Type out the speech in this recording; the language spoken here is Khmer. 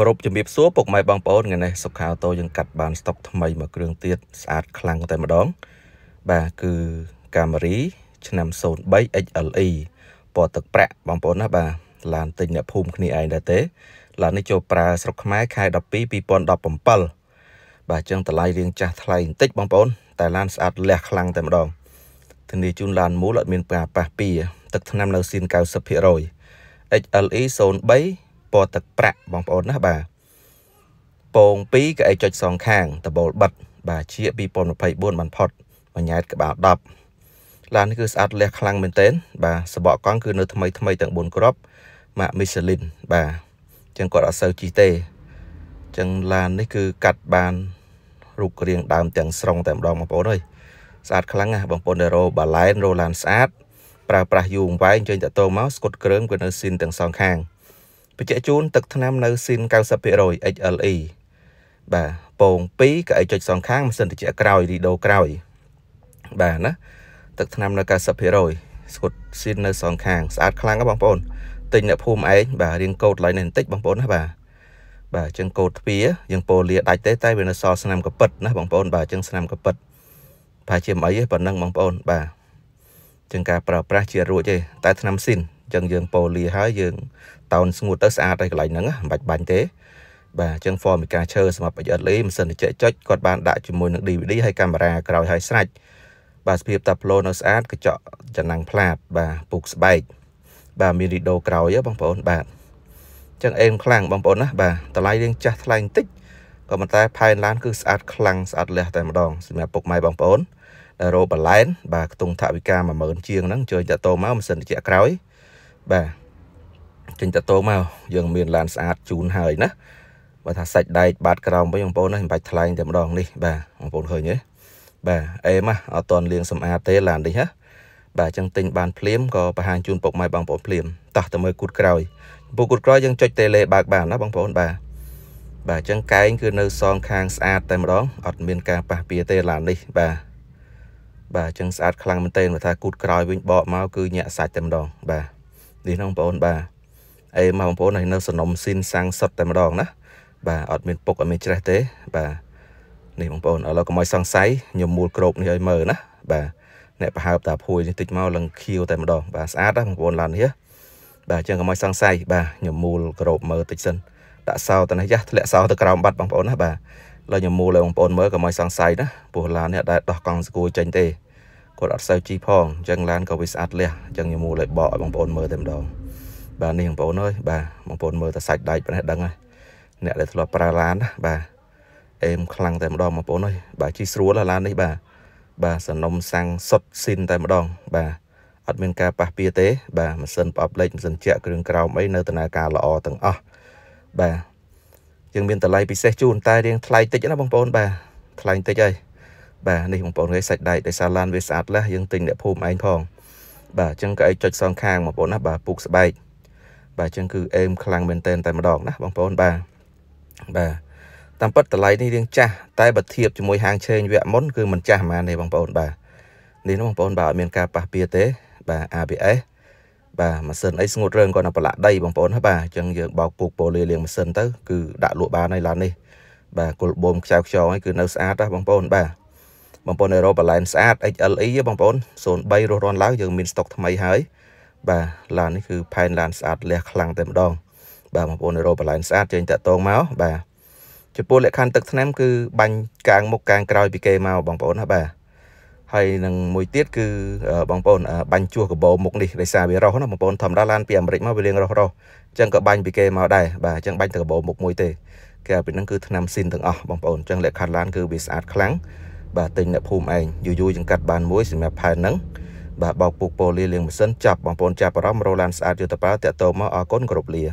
គោរពជំរាបសួរពុកម៉ែបងប្អូនថ្ងៃនេះសុខាអូតូយើងកាត់បានស្តុកថ្មីមួយគ្រឿងទៀតស្អាតខ្លាំងតែម្ដងបាទគឺ Camry ឆ្នាំ03 XLE ពណ៌ទឹកប្រាក់បងប្អូនណាបាទឡានទិញអ្នកភូមិគ្នាឯងដែរទេឡាននេះចូលប្រើស្រុកខ្មែរខែ12 2017បាទអញ្ចឹងតម្លៃរៀងចាស់ថ្លៃបន្តិចបងប្អូនតែឡានស្អាតលះខ្លាំងតែម្ដងធានាជូនឡានមូលអត់មានការប៉ះពារទឹកថ្នាំនៅសៀន90% XLE 03ពណ៌ទឹកប្រាក់បងប្អូនណាបាទពង2កៅអីចុចសងខាង តបូលបិទបាទជា2024បានផុតមួយញ៉ែតក្បាល10ឡាននេះគឺស្អាតលះខ្លាំងមែនទែនបាទសបកកង់គឺនៅថ្មី ថ្មីទាំង4គ្រាប់ម៉ាក Michelin បាទចឹងគាត់អត់សូវជីទេចឹងឡាននេះគឺកាត់បានរូបរាងដើមទាំងស្រុងតែម្ដងបងប្អូនអើយស្អាតខ្លាំងណាស់បងប្អូនដែលរោបាឡែនរោឡានស្អាតប្រើប្រាស់យូរអង្វែងចេញតតមកស្គុតគ្រឿងគឺនៅស៊ីនទាំងសងខាងបញ្ជាក់ជូនទឹកថ្នាំនៅស៊ីន90% XLE បាទពង2កៅអីចុចសងខាងម៉ាស៊ីនត្រជាក់ក្រោយរីដូក្រោយបាទណាទឹកថ្នាំនៅ90%ស្គុតស៊ីននៅសងខាងស្អាតខ្លាំងណាបងប្អូន ទិញអ្នកភូមិឯងបាទរៀងកោតឡើយនេះបន្តិចបងប្អូនណាបាទបាទចឹងកោតទ្វាយើងពោលាដាច់ទេតែ វានៅសល់ស្នាមកប៉ិតណាបងប្អូន បាទចឹងស្នាមកប៉ិតប្រហែលជាមិនអីទេប៉ុណ្ណឹងបងប្អូន បាទចឹងការប្រើប្រាស់ជារួចទេតែថ្នាំស៊ីនអញ្ចឹងយើងប៉ូលីហើយយើងតោនស្ងួតទៅស្អាតហើយកន្លែងហ្នឹងមិនបាច់បាញ់ទេ បាទអញ្ចឹង Formica ឈើសម្រាប់ HLE ម៉ាស៊ីនត្រជាក់ចុចគាត់បានដាក់ជាមួយនឹង DVD ហើយកាមេរ៉ាក្រោយហើយស្រាច់បាទសភាពតាប្លូនៅស្អាតកញ្ចក់ចំណាំងផ្លាតបាទពុកស្បែកបាទមានរីដូក្រោយបងប្អូនបាទអញ្ចឹងអេមខ្លាំងបងប្អូនណាបាទតម្លៃរៀងចាស់ថ្លៃបន្តិចក៏ប៉ុន្តែផែនឡានគឺស្អាតខ្លាំងស្អាតលះ តែម្ដងសម្រាប់ពុកម៉ែបងប្អូនរ៉ូបឡែនបាទខ្ទង់ថវិកា10000ជាងហ្នឹងជួយតតមកម៉ាស៊ីនត្រជាក់ក្រោយបាទចេញតាតោមកយើងមានឡានស្អាតជូនហើយណាបើថាសាច់ដែកបាតក្រោមវិញបងប្អូនណាមិនបាច់ថ្លែងតែម្ដងនេះបាទបងប្អូនឃើញទេបាទអេម៉ាស់អត់តន់លៀងសម្អាតទេឡាននេះហ៎បាទអញ្ចឹងទិញបានភ្លាមក៏បង្ហាញជូនពុកម៉ែបងប្អូនភ្លាម តោះទៅមើលគូតក្រោយពូគូតក្រោយយើងចុច tele បើកបានណាបងប្អូនបាទបាទអញ្ចឹងកែង គឺនៅសងខាងស្អាតតែម្ដងអត់មានការប៉ះពៀទេឡាននេះបាទបាទអញ្ចឹងស្អាតខ្លាំងមែនទែនបើថាគូតក្រោយវិញបកមកគឺញាក់សាច់តែម្ដងបាទនេះហ្នឹងបងប្អូនបាទអីមកបងប្អូននៅសនំស៊ីនសាំងសុតតែម្ដងណាបាទអត់មានពុកអត់មានច្រេះទេបាទនេះបងប្អូនឥឡូវកុំឲ្យសង្ស័យញោមមូលក្របនេះឲ្យមើលណាបាទអ្នកប្រហើបតាភួយនេះតិចមកឡើងខៀវតែម្ដងបាទស្អាតណាបងប្អូនឡាននេះបាទអញ្ចឹងកុំឲ្យសង្ស័យបាទញោមមូលក្របមើលតិចសិនដាក់សោតនេះយ៉ាស់ធ្លាក់សោទៅក្រោមបាត់បងប្អូនណាបាទឡើយញោមមូលឲ្យបងប្អូនមើលកុំឲ្យសង្ស័យណាពោះឡាននេះដែរដោះកង់ស្គួយចេញទេគាត់អត់សូវជីផងអញ្ចឹងឡានក៏វាស្អាតលះអញ្ចឹងខ្ញុំមូលឲ្យបកឲ្យបងប្អូនមើលតែម្ដង បាទនេះបងប្អូនអើយបាទបងប្អូនមើលតែសាច់ដែកប៉ុណ្ណេះដឹងហើយអ្នកដែលធ្លាប់ប្រើឡានណាបាទអេមខ្លាំងតែម្ដងបងប្អូនអើយបាទជីស្រួលឡាននេះបាទបាទសនុំសាំងសុតស៊ីនតែម្ដងបាទអត់មានការប៉ះពៀទេបាទម៉ាស៊ីនប្រអប់លេខម៉ាស៊ីនជែកគ្រឿងក្រោមអីនៅដំណើរការល្អទាំងអស់បាទយើងមានតម្លៃពិសេសជូនតែរៀងថ្លៃតិចណាបងប្អូនបាទថ្លៃតិចហើយបាទនេះបងប្អូនគេសាច់ដែកដោយសារឡានវាស្អាតលះយើងទិញអ្នកភូមិឯងផងបាទអញ្ចឹងក៏ឯចុចសងខាងបងប្អូនណាបាទពុកស្បែកបាទអញ្ចឹងគឺអេមខ្លាំងមែនតែនតែម្ដងណាបងប្អូនបាទបាទតាមពិតតម្លៃនេះរៀងចាស់តែបើធៀបជាមួយហាងឆេងវគ្គមុនគឺមិនចាស់ហ្មងទេបងប្អូនបាទនេះបងប្អូនបាទអត់មានការប៉ះពៀទេបាទ ABS បាទម៉ាស៊ីនអីស្ងួតរឿងគាត់នៅប្រឡាក់ដីបងប្អូនណាបាទអញ្ចឹងយើងបោកពូកប៉ូលីលាងម៉ាស៊ីនទៅគឺដាក់លក់បានហើយឡាននេះបាទគុលបូមខ្ចៅខ្ចងហើយគឺនៅស្អាតណាបងប្អូនបាទបងប្អូនអេរ៉ូបាឡែនស្អាត XLE បងប្អូន03រស់រាន់ឡើងយើងមានស្តុកថ្មីហើយបាទឡាននេះគឺផែនឡានស្អាតលះខ្លាំងតែម្ដង បាទបងប្អូនអេរ៉ូបាឡែនស្អាតចេញតាក់តងមកបាទចំពោះលក្ខខណ្ឌទឹកថ្នាំគឺបាញ់កាងមុខកាងក្រោយ ពីគេមកបងប្អូនណាបាទហើយនឹងមួយទៀតគឺបងប្អូនបាញ់ជួសកបោមុខនេះដោយសារវារស់ណាបងប្អូនធម្មតាឡានពីអាមេរិកមកវាលេងរស់រស់អញ្ចឹងក៏បាញ់ពីគេមកដែរបាទអញ្ចឹងបាញ់តែកបោមុខមួយទេគេពីហ្នឹងគឺថ្នាំស៊ីនទាំងអស់បងប្អូនអញ្ចឹងលក្ខខណ្ឌឡានគឺវាស្អាតខ្លាំងបាទទិញអ្នកភូមិឯងយូរយូរយើងកាត់បានមួយសម្រាប់ផែនហ្នឹងបាទបោកពុកពោលាលៀងម៉ាស៊ីនចាប់បងប្អូនចាប់អារម្មណ៍រ៉ូឡានស្អាតយុទ្ធបាលតាក់ទោមកអរគុណគ្រប់លា